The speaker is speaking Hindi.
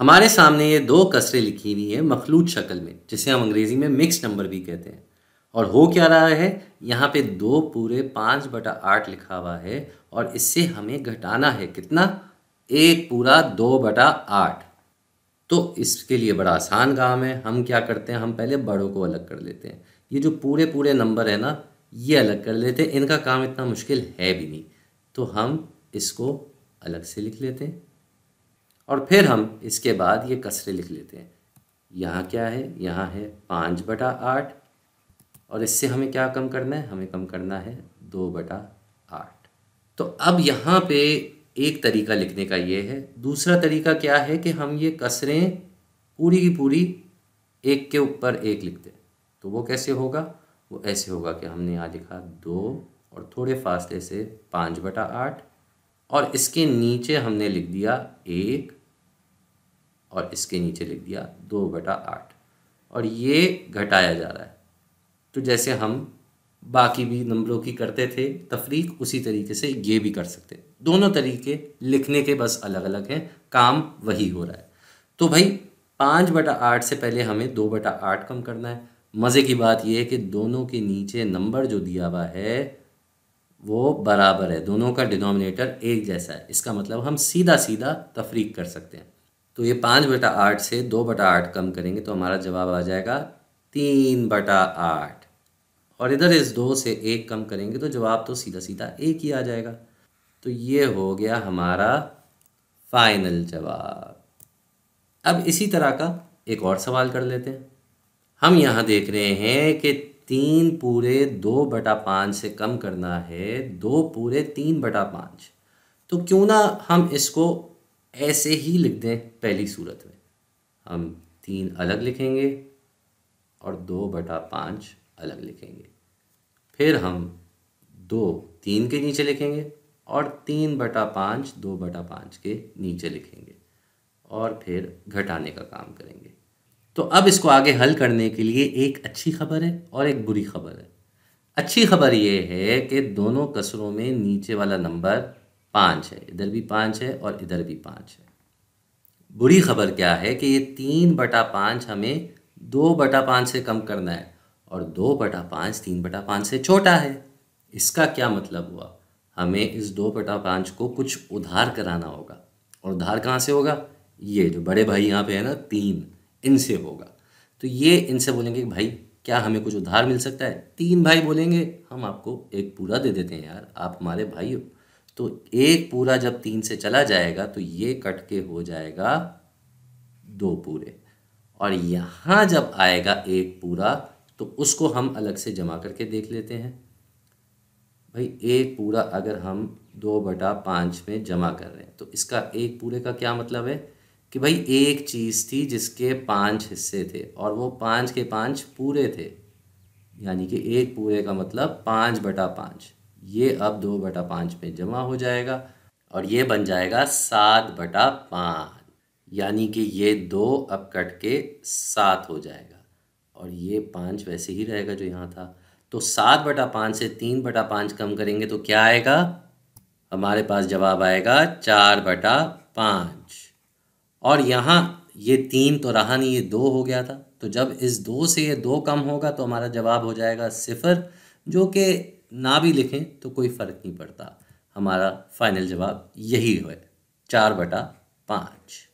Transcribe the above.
हमारे सामने ये दो कसरें लिखी हुई हैं मखलूत शक्ल में जिसे हम अंग्रेज़ी में मिक्स नंबर भी कहते हैं और हो क्या रहा है यहाँ पे दो पूरे पाँच बटा आठ लिखा हुआ है और इससे हमें घटाना है कितना एक पूरा दो बटा आठ तो इसके लिए बड़ा आसान काम है हम क्या करते हैं हम पहले बड़ों को अलग कर लेते हैं ये जो पूरे पूरे नंबर है ना ये अलग कर लेते हैं इनका काम इतना मुश्किल है भी नहीं तो हम इसको अलग से लिख लेते हैं और फिर हम इसके बाद ये कसरे लिख लेते हैं यहाँ क्या है यहाँ है पाँच बटा आठ और इससे हमें क्या कम करना है हमें कम करना है दो बटा आठ तो अब यहाँ पे एक तरीका लिखने का ये है दूसरा तरीका क्या है कि हम ये कसरें पूरी की पूरी एक के ऊपर एक लिखते हैं तो वो कैसे होगा वो ऐसे होगा कि हमने यहाँ लिखा दो और थोड़े फासले से पाँच बटा आठ और इसके नीचे हमने लिख दिया एक और इसके नीचे लिख दिया दो बटा आठ और ये घटाया जा रहा है तो जैसे हम बाकी भी नंबरों की करते थे तफरीक उसी तरीके से ये भी कर सकते दोनों तरीके लिखने के बस अलग अलग हैं काम वही हो रहा है तो भाई पाँच बटा आठ से पहले हमें दो बटा आठ कम करना है मज़े की बात यह है कि दोनों के नीचे नंबर जो दिया हुआ है वो बराबर है दोनों का डिनोमिनेटर एक जैसा है इसका मतलब हम सीधा सीधा तफरीक कर सकते हैं तो ये पाँच बटा आठ से दो बटा आठ कम करेंगे तो हमारा जवाब आ जाएगा तीन बटा आठ और इधर इस दो से एक कम करेंगे तो जवाब तो सीधा सीधा एक ही आ जाएगा तो ये हो गया हमारा फाइनल जवाब अब इसी तरह का एक और सवाल कर लेते हैं हम यहाँ देख रहे हैं कि तीन पूरे दो बटा पाँच से कम करना है दो पूरे तीन बटा पाँच तो क्यों ना हम इसको ऐसे ही लिख दें पहली सूरत में हम तीन अलग लिखेंगे और दो बटा पाँच अलग लिखेंगे फिर हम दो तीन के नीचे लिखेंगे और तीन बटा पाँच दो बटा पाँच के नीचे लिखेंगे और फिर घटाने का काम करेंगे तो अब इसको आगे हल करने के लिए एक अच्छी खबर है और एक बुरी खबर है अच्छी खबर यह है कि दोनों कसरों में नीचे वाला नंबर पाँच है इधर भी पाँच है और इधर भी पाँच है बुरी खबर क्या है कि ये तीन बटा पाँच हमें दो बटा पाँच से कम करना है और दो बटा पाँच तीन बटा पाँच से छोटा है इसका क्या मतलब हुआ हमें इस दो बटा पाँच को कुछ उधार कराना होगा और उधार कहाँ से होगा ये जो बड़े भाई यहाँ पे है ना तीन इनसे होगा तो ये इनसे बोलेंगे कि भाई क्या हमें कुछ उधार मिल सकता है तीन भाई बोलेंगे हम आपको एक पूरा दे देते हैं यार आप हमारे भाई हो तो एक पूरा जब तीन से चला जाएगा तो ये कट के हो जाएगा दो पूरे और यहाँ जब आएगा एक पूरा तो उसको हम अलग से जमा करके देख लेते हैं भाई एक पूरा अगर हम दो बटा पाँच में जमा कर रहे हैं तो इसका एक पूरे का क्या मतलब है कि भाई एक चीज़ थी जिसके पांच हिस्से थे और वो पाँच के पाँच पूरे थे यानी कि एक पूरे का मतलब पाँच बटा पाँच ये अब दो बटा पाँच में जमा हो जाएगा और ये बन जाएगा सात बटा पाँच यानी कि ये दो अब कट के सात हो जाएगा और ये पाँच वैसे ही रहेगा जो यहाँ था तो सात बटा पाँच से तीन बटा पाँच कम करेंगे तो क्या आएगा हमारे पास जवाब आएगा चार बटा पाँच और यहाँ ये तीन तो रहा नहीं ये दो हो गया था तो जब इस दो से ये दो कम होगा तो हमारा जवाब हो जाएगा सिफर जो कि ना भी लिखें तो कोई फ़र्क नहीं पड़ता हमारा फाइनल जवाब यही है चार बटा पाँच